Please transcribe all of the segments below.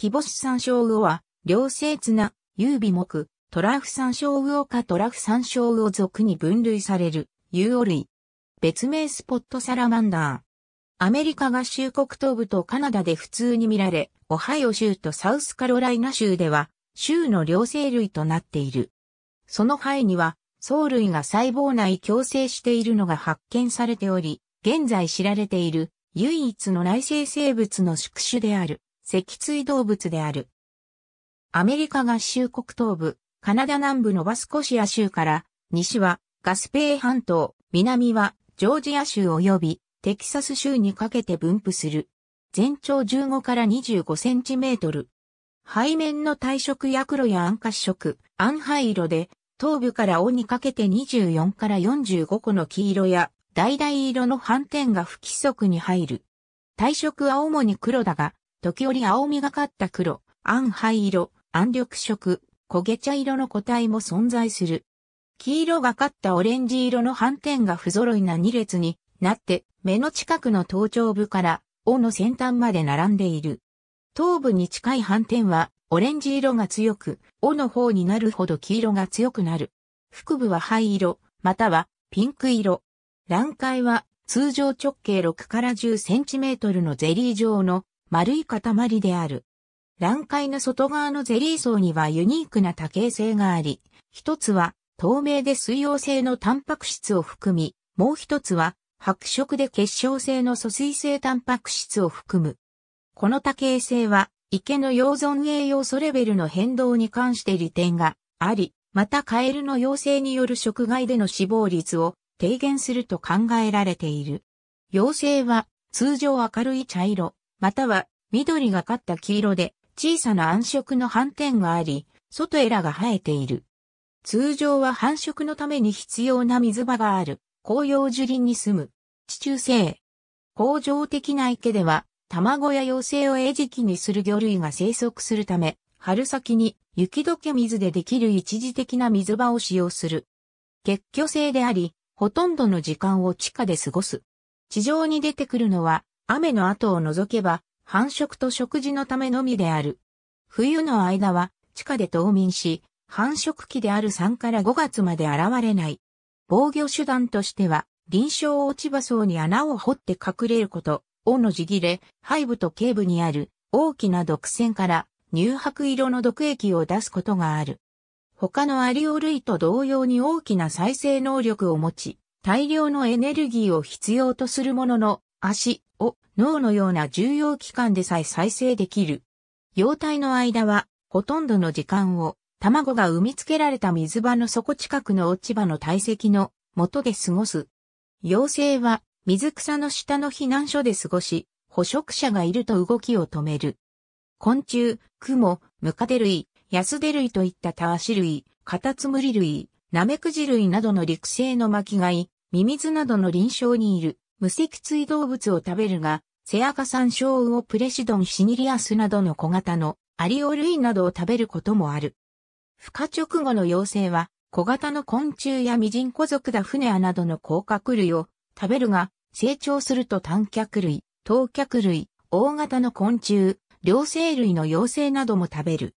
キボシサンショウウオは、両生綱、優美木、トラフサンショウウオかトラフサンショウウオ属に分類される、有オ類。別名スポットサラマンダー。アメリカ合衆国東部とカナダで普通に見られ、オハイオ州とサウスカロライナ州では、州の両生類となっている。その肺には、藻類が細胞内共生しているのが発見されており、現在知られている唯一の内生生物の宿主である。脊椎動物である。アメリカ合衆国東部、カナダ南部のバスコシア州から、西はガスペー半島、南はジョージア州及びテキサス州にかけて分布する。全長15から25センチメートル。背面の体色や黒や暗褐色、暗灰色で、頭部から尾にかけて24から45個の黄色や、橙色の斑点が不規則に入る。体色は主に黒だが、時折青みがかった黒、暗灰色、暗緑色、焦げ茶色の個体も存在する。黄色がかったオレンジ色の斑点が不揃いな2列になって目の近くの頭頂部から尾の先端まで並んでいる。頭部に近い斑点はオレンジ色が強く、尾の方になるほど黄色が強くなる。腹部は灰色、またはピンク色。卵塊は通常直径6から10センチメートルのゼリー状の丸い塊である。卵塊の外側のゼリー層にはユニークな多形性があり、一つは透明で水溶性のタンパク質を含み、もう一つは白色で結晶性の疎水性タンパク質を含む。この多形性は池の溶存栄養素レベルの変動に関して利点があり、またカエルの養成による食害での死亡率を低減すると考えられている。養成は通常明るい茶色、または緑がかった黄色で小さな暗色の斑点があり、外エラが生えている。通常は繁殖のために必要な水場がある、紅葉樹林に住む、地中生。恒常的な池では、卵や幼生を餌食にする魚類が生息するため、春先に雪解け水でできる一時的な水場を使用する。結局性であり、ほとんどの時間を地下で過ごす。地上に出てくるのは雨の後を除けば繁殖と食事のためのみである。冬の間は地下で冬眠し、繁殖期である3から5月まで現れない。防御手段としては、臨床落ち葉層に穴を掘って隠れること、尾のじ切れ、背部と頸部にある大きな毒腺から乳白色の毒液を出すことがある。他のアリオ類と同様に大きな再生能力を持ち、大量のエネルギーを必要とするものの、足を脳のような重要器官でさえ再生できる。幼体の間は、ほとんどの時間を、卵が産みつけられた水場の底近くの落ち葉の堆積の元で過ごす。妖精は、水草の下の避難所で過ごし、捕食者がいると動きを止める。昆虫、クモ、ムカデ類、ヤスデ類といったタワシ類、カタツムリ類、ナメクジ類などの陸生の巻貝、ミミズなどの臨床にいる。無脊椎動物を食べるが、セアカサンショウウオプレシドンシニリアスなどの小型のアリオ類などを食べることもある。孵化直後の幼生は、小型の昆虫やミジンコ属ダフネアなどの甲殻類を食べるが、成長すると短脚類、等脚類、大型の昆虫、両生類の幼生なども食べる。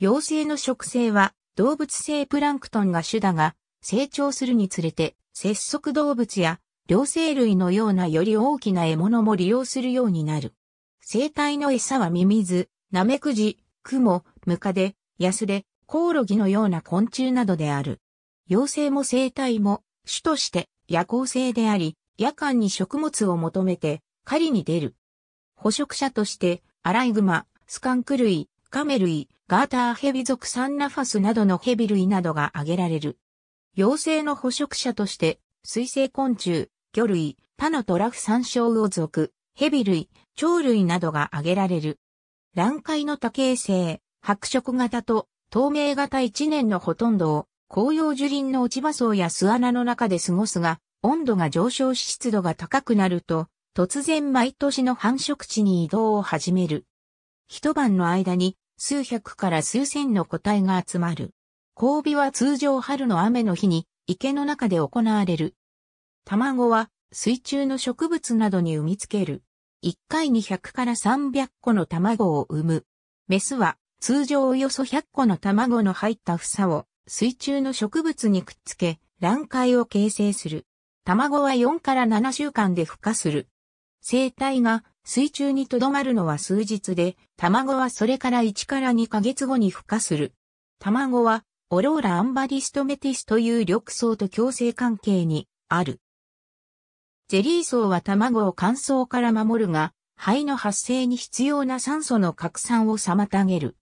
幼生の食性は動物性プランクトンが主だが、成長するにつれて、節足動物や両生類のようなより大きな獲物も利用するようになる。生体の餌はミミズ、ナメクジ、クモ、ムカデ、ヤスデ、コオロギのような昆虫などである。妖精も生体も種として夜行性であり、夜間に食物を求めて狩りに出る。捕食者としてアライグマ、スカンク類、カメ類、ガーターヘビ属サンナファスなどのヘビ類などが挙げられる。妖精の捕食者として水生昆虫、魚類、他のトラフ山椒魚属、ヘビ類、鳥類などが挙げられる。卵海の多形性、白色型と透明型一年のほとんどを紅葉樹林の落ち葉層や巣穴の中で過ごすが、温度が上昇し湿度が高くなると、突然毎年の繁殖地に移動を始める。一晩の間に数百から数千の個体が集まる。交尾は通常春の雨の日に池の中で行われる。卵は水中の植物などに産みつける。1回に100から300個の卵を産む。メスは通常およそ100個の卵の入った房を水中の植物にくっつけ、卵塊を形成する。卵は4から7週間で孵化する。生体が水中に留まるのは数日で、卵はそれから1から2ヶ月後に孵化する。卵はオローラ・アンバリストメティスという緑藻と共生関係にある。ゼリー層は卵を乾燥から守るが、肺の発生に必要な酸素の拡散を妨げる。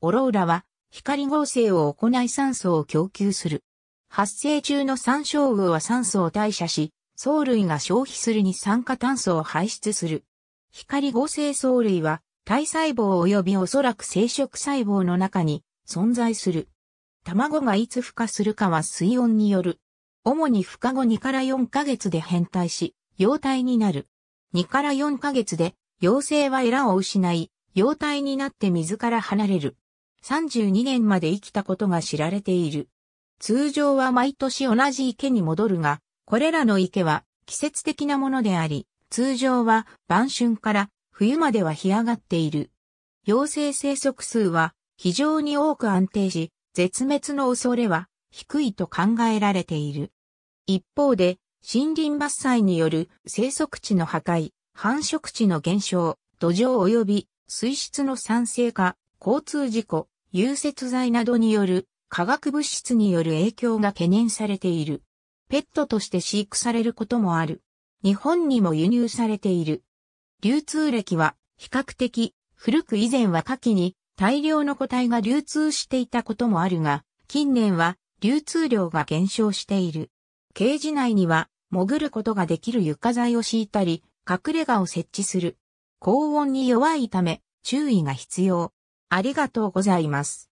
オローラは光合成を行い酸素を供給する。発生中の酸症魚は酸素を代謝し、藻類が消費する二酸化炭素を排出する。光合成藻類は体細胞及びおそらく生殖細胞の中に存在する。卵がいつ孵化するかは水温による。主に孵化後2から4ヶ月で変態し、幼体になる。2から4ヶ月で、幼生はエラを失い、幼体になって水から離れる。32年まで生きたことが知られている。通常は毎年同じ池に戻るが、これらの池は季節的なものであり、通常は晩春から冬までは干上がっている。幼生生息数は非常に多く安定し、絶滅の恐れは低いと考えられている。一方で、森林伐採による生息地の破壊、繁殖地の減少、土壌及び水質の酸性化、交通事故、融雪剤などによる化学物質による影響が懸念されている。ペットとして飼育されることもある。日本にも輸入されている。流通歴は比較的古く以前は下記に大量の個体が流通していたこともあるが、近年は流通量が減少している。ケージ内には潜ることができる床材を敷いたり、隠れ家を設置する。高温に弱いため注意が必要。ありがとうございます。